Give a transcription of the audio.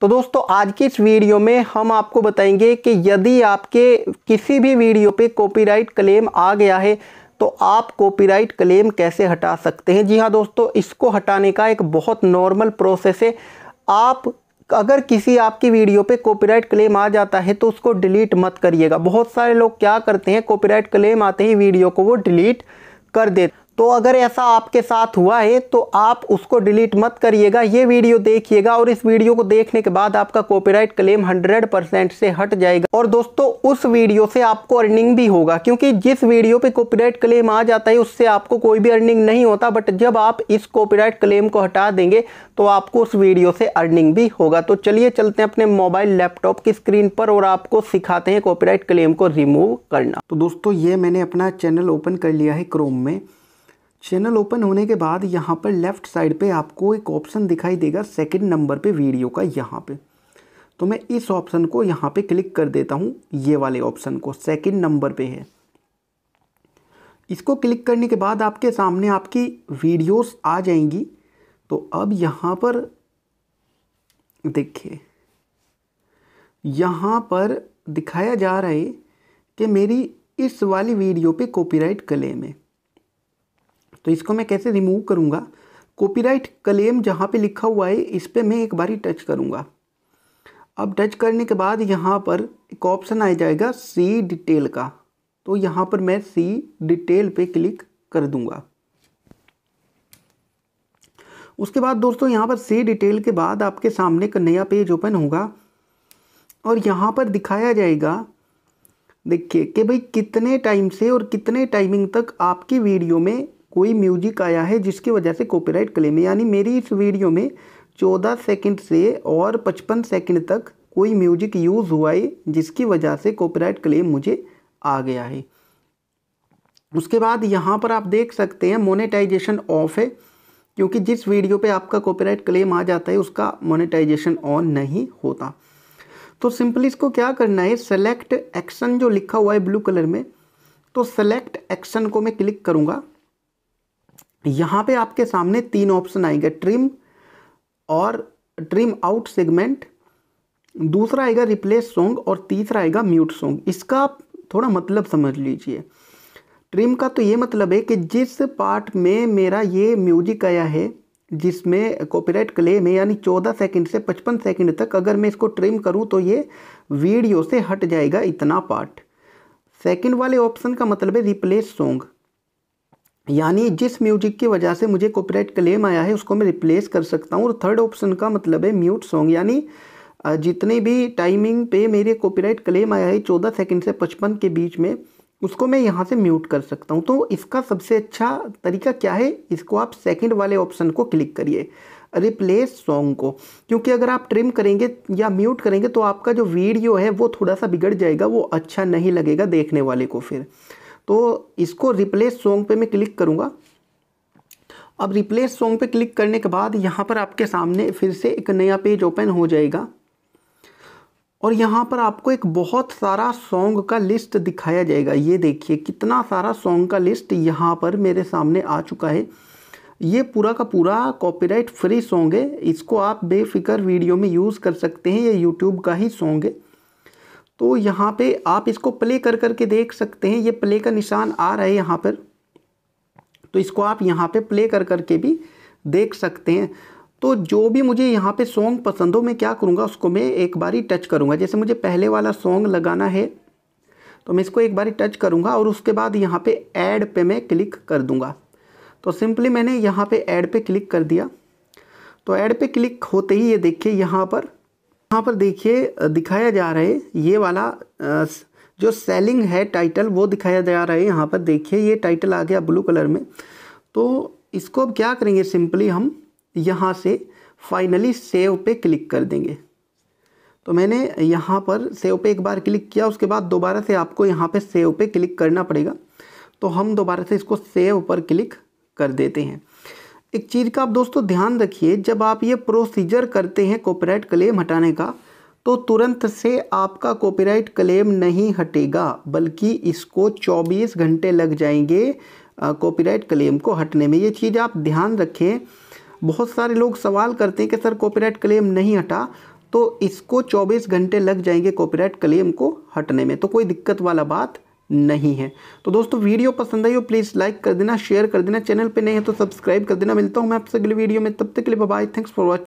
तो दोस्तों आज की इस वीडियो में हम आपको बताएंगे कि यदि आपके किसी भी वीडियो पे कॉपीराइट क्लेम आ गया है तो आप कॉपीराइट क्लेम कैसे हटा सकते हैं जी हाँ दोस्तों इसको हटाने का एक बहुत नॉर्मल प्रोसेस है आप अगर किसी आपकी वीडियो पे कॉपीराइट क्लेम आ जाता है तो उसको डिलीट मत करिएगा बहुत सारे लोग क्या करते हैं कॉपीराइट क्लेम आते ही वीडियो को वो डिलीट कर देते तो अगर ऐसा आपके साथ हुआ है तो आप उसको डिलीट मत करिएगा ये वीडियो देखिएगा और इस वीडियो को देखने के बाद आपका कॉपीराइट क्लेम 100 परसेंट से हट जाएगा और दोस्तों उस वीडियो से आपको अर्निंग भी होगा क्योंकि जिस वीडियो पे कॉपीराइट क्लेम आ जाता है उससे आपको कोई भी अर्निंग नहीं होता बट जब आप इस कॉपीराइट क्लेम को हटा देंगे तो आपको उस वीडियो से अर्निंग भी होगा तो चलिए चलते हैं अपने मोबाइल लैपटॉप की स्क्रीन पर और आपको सिखाते हैं कॉपीराइट क्लेम को रिमूव करना तो दोस्तों ये मैंने अपना चैनल ओपन कर लिया है क्रोम में चैनल ओपन होने के बाद यहाँ पर लेफ़्ट साइड पे आपको एक ऑप्शन दिखाई देगा सेकंड नंबर पे वीडियो का यहाँ पे तो मैं इस ऑप्शन को यहाँ पे क्लिक कर देता हूँ ये वाले ऑप्शन को सेकंड नंबर पे है इसको क्लिक करने के बाद आपके सामने आपकी वीडियोस आ जाएंगी तो अब यहाँ पर देखिए यहाँ पर दिखाया जा रहा है कि मेरी इस वाली वीडियो पे कॉपीराइट क्लेम है तो इसको मैं कैसे रिमूव करूँगा कॉपीराइट क्लेम जहाँ पे लिखा हुआ है इस पर मैं एक ही टच करूँगा अब टच करने के बाद यहाँ पर एक ऑप्शन आ जाएगा सी डिटेल का तो यहाँ पर मैं सी डिटेल पे क्लिक कर दूंगा उसके बाद दोस्तों यहाँ पर सी डिटेल के बाद आपके सामने एक नया पेज ओपन होगा और यहाँ पर दिखाया जाएगा देखिए कि भाई कितने टाइम से और कितने टाइमिंग तक आपकी वीडियो में कोई म्यूजिक आया है जिसकी वजह से कॉपीराइट क्लेम है यानी मेरी इस वीडियो में चौदह सेकंड से और पचपन सेकंड तक कोई म्यूजिक यूज़ हुआ है जिसकी वजह से कॉपीराइट क्लेम मुझे आ गया है उसके बाद यहाँ पर आप देख सकते हैं मोनेटाइजेशन ऑफ है क्योंकि जिस वीडियो पे आपका कॉपीराइट क्लेम आ जाता है उसका मोनेटाइजेशन ऑन नहीं होता तो सिंपली इसको क्या करना है सेलेक्ट एक्शन जो लिखा हुआ है ब्लू कलर में तो सेलेक्ट एक्शन को मैं क्लिक करूँगा यहाँ पे आपके सामने तीन ऑप्शन आएंगे ट्रिम और ट्रिम आउट सेगमेंट दूसरा आएगा रिप्लेस सॉन्ग और तीसरा आएगा म्यूट सॉन्ग इसका आप थोड़ा मतलब समझ लीजिए ट्रिम का तो ये मतलब है कि जिस पार्ट में मेरा ये म्यूजिक आया है जिसमें कॉपीराइट क्लेम है यानी 14 सेकंड से 55 सेकंड तक अगर मैं इसको ट्रिम करूं तो ये वीडियो से हट जाएगा इतना पार्ट सेकंड वाले ऑप्शन का मतलब है रिप्लेस सॉन्ग यानी जिस म्यूजिक की वजह से मुझे कॉपरेट क्लेम आया है उसको मैं रिप्लेस कर सकता हूँ और थर्ड ऑप्शन का मतलब है म्यूट सॉन्ग यानी जितने भी टाइमिंग पे मेरे कॉपीराइट क्लेम आया है चौदह सेकंड से पचपन के बीच में उसको मैं यहाँ से म्यूट कर सकता हूँ तो इसका सबसे अच्छा तरीका क्या है इसको आप सेकंड वाले ऑप्शन को क्लिक करिए रिप्लेस सॉन्ग को क्योंकि अगर आप ट्रिम करेंगे या म्यूट करेंगे तो आपका जो वीडियो है वो थोड़ा सा बिगड़ जाएगा वो अच्छा नहीं लगेगा देखने वाले को फिर तो इसको रिप्लेस सॉन्ग पे मैं क्लिक करूँगा अब रिप्लेस सॉन्ग पे क्लिक करने के बाद यहाँ पर आपके सामने फिर से एक नया पेज ओपन हो जाएगा और यहाँ पर आपको एक बहुत सारा सॉन्ग का लिस्ट दिखाया जाएगा ये देखिए कितना सारा सॉन्ग का लिस्ट यहाँ पर मेरे सामने आ चुका है ये पूरा का पूरा कॉपीराइट फ्री सॉन्ग है इसको आप बेफिक्र वीडियो में यूज़ कर सकते हैं ये यूट्यूब का ही सॉन्ग है तो यहाँ पे आप इसको प्ले कर करके देख सकते हैं ये प्ले का निशान आ रहा है यहाँ पर तो इसको आप यहाँ पे प्ले कर करके भी देख सकते हैं तो जो भी मुझे यहाँ पे सॉन्ग पसंद हो मैं क्या करूँगा उसको मैं एक बारी टच करूँगा जैसे मुझे पहले वाला सॉन्ग लगाना है तो मैं इसको एक बारी टच करूँगा और उसके बाद यहाँ पे ऐड पे मैं क्लिक कर दूँगा तो सिंपली मैंने यहाँ पे ऐड पे क्लिक कर दिया तो ऐड पे क्लिक होते ही ये देखिए यहाँ पर यहाँ पर देखिए दिखाया जा रहा है ये वाला जो सेलिंग है टाइटल वो दिखाया जा रहा है यहाँ पर देखिए ये टाइटल आ गया ब्लू कलर में तो इसको अब क्या करेंगे सिंपली हम यहाँ से फाइनली सेव पे क्लिक कर देंगे तो मैंने यहाँ पर सेव पे एक बार क्लिक किया उसके बाद दोबारा से आपको यहाँ पे सेव पे क्लिक करना पड़ेगा तो हम दोबारा से इसको सेव पर क्लिक कर देते हैं एक चीज़ का आप दोस्तों ध्यान रखिए जब आप ये प्रोसीजर करते हैं कॉपीराइट क्लेम हटाने का तो तुरंत से आपका कॉपीराइट क्लेम नहीं हटेगा बल्कि इसको 24 घंटे लग जाएंगे कॉपीराइट क्लेम को हटने में ये चीज़ आप ध्यान रखें बहुत सारे लोग सवाल करते हैं कि सर कॉपीराइट क्लेम नहीं हटा तो इसको 24 घंटे लग जाएंगे कॉपीराइट क्लेम को हटने में तो कोई दिक्कत वाला बात नहीं है तो दोस्तों वीडियो पसंद आई हो प्लीज़ लाइक कर देना शेयर कर देना चैनल पे नहीं है तो सब्सक्राइब कर देना मिलता हूँ मैं आपसे अगले वीडियो में तब तक के लिए बाय थैंक्स फॉर वॉचिंग